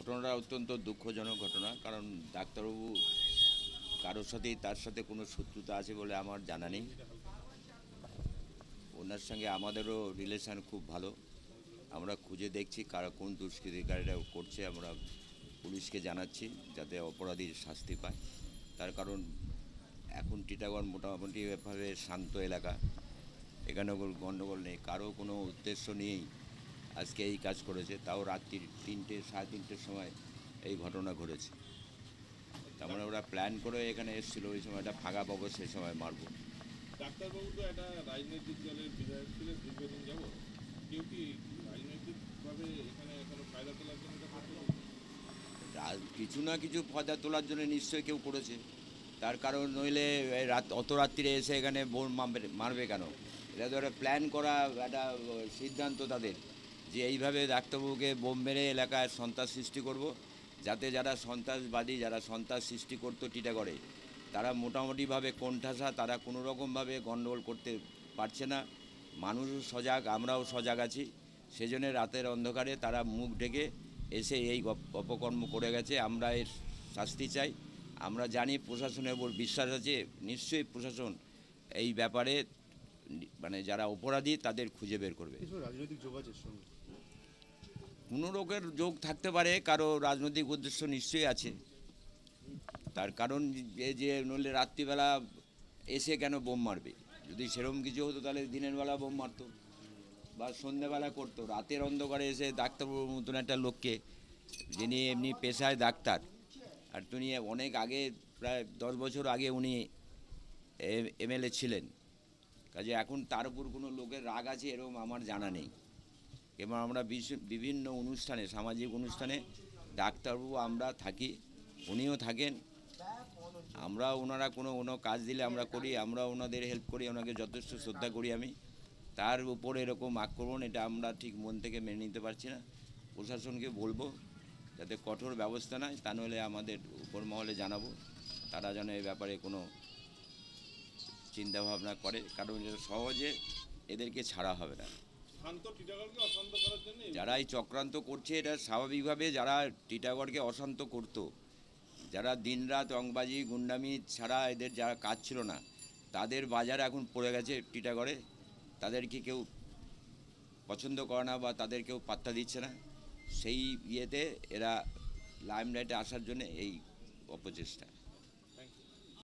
ঘটনাটা অত্যন্ত দুঃখজনক ঘটনা কারণ ডাক্তারবাবু কারোর সাথেই তার সাথে কোনো শত্রুতা আছে বলে আমার জানা নেই ওনার সঙ্গে আমাদেরও রিলেশান খুব ভালো আমরা খুঁজে দেখছি কারা কোন দুষ্কৃতিকারীরা করছে আমরা পুলিশকে জানাচ্ছি যাতে অপরাধীর শাস্তি পায় তার কারণ এখন টিটাগড় মোটামুটিভাবে শান্ত এলাকা এখানে গণ্ডগোল নেই কারো কোনো উদ্দেশ্য নিয়েই আজকে এই কাজ করেছে তাও রাত্রি তিনটে সাড়ে তিনটের সময় এই ঘটনা ঘটেছে তার মানে ওরা প্ল্যান করে এখানে এসেছিল ওই সময় একটা ফাঁকা পাবো সেই সময় মারব কিছু না কিছু ফায়দা তোলার জন্য নিশ্চয়ই কেউ করেছে তার কারণ নইলে রাত অত রাত্রিরে এসে এখানে বোন মারবে মারবে কেন এটা তো একটা প্ল্যান করা একটা সিদ্ধান্ত তাদের যে এইভাবে ডাক্তারবাবুকে বোম মেরে এলাকায় সন্ত্রাস সৃষ্টি করব যাতে যারা সন্ত্রাসবাদী যারা সন্ত্রাস সৃষ্টি করতো টিটাগড়ে তারা মোটামুটিভাবে কোণঠাসা তারা কোনো রকমভাবে গণ্ডগোল করতে পারছে না মানুষও সজাগ আমরাও সজাগ আছি সেজন্য রাতের অন্ধকারে তারা মুখ ঢেকে এসে এই অপকর্ম করে গেছে আমরা এর শাস্তি চাই আমরা জানি প্রশাসনের উপর বিশ্বাস আছে নিশ্চয়ই প্রশাসন এই ব্যাপারে মানে যারা অপরাধী তাদের খুঁজে বের করবে রাজনৈতিক কোনো রোগের যোগ থাকতে পারে কারো রাজনৈতিক উদ্দেশ্য নিশ্চয়ই আছে তার কারণ যে নইলে রাত্রিবেলা এসে কেন বোম মারবে যদি সেরম কিছু হতো তাহলে দিনের বেলা বোম মারতো বা সন্ধ্যেবেলা করতো রাতের অন্ধকারে এসে ডাক্তারবাবুর মতন একটা লোককে যিনি এমনি পেশায় ডাক্তার আর তিনি অনেক আগে প্রায় দশ বছর আগে উনি এমএলএ ছিলেন কাজে এখন তার উপর কোনো লোকের রাগ আছে এরকম আমার জানা নেই এবং আমরা বিভিন্ন অনুষ্ঠানে সামাজিক অনুষ্ঠানে ডাক্তারবাবু আমরা থাকি উনিও থাকেন আমরা ওনারা কোনো কোনো কাজ দিলে আমরা করি আমরা ওনাদের হেল্প করি ওনাকে যথেষ্ট শ্রদ্ধা করি আমি তার উপর এরকম আক্রমণ এটা আমরা ঠিক মন থেকে মেনে নিতে পারছি না প্রশাসনকে বলবো যাতে কঠোর ব্যবস্থা নেয় তা নইলে আমাদের উপর মহলে জানাবো তারা যেন এ ব্যাপারে কোনো চিন্তাভাবনা করে কারণ সহজে এদেরকে ছাড়া হবে না যারা এই চক্রান্ত করছে এটা স্বাভাবিকভাবে যারা টিটাগড়কে অশান্ত করত যারা দিনরাত রংবাজি গুন্ডামি ছাড়া এদের যারা কাজ ছিল না তাদের বাজার এখন পড়ে গেছে টিটাগড়ে তাদেরকে কেউ পছন্দ করে না বা তাদের কেউ পাত্তা দিচ্ছে না সেই ইয়েতে এরা লাইমলাইটে আসার জন্য এই অপচেষ্টা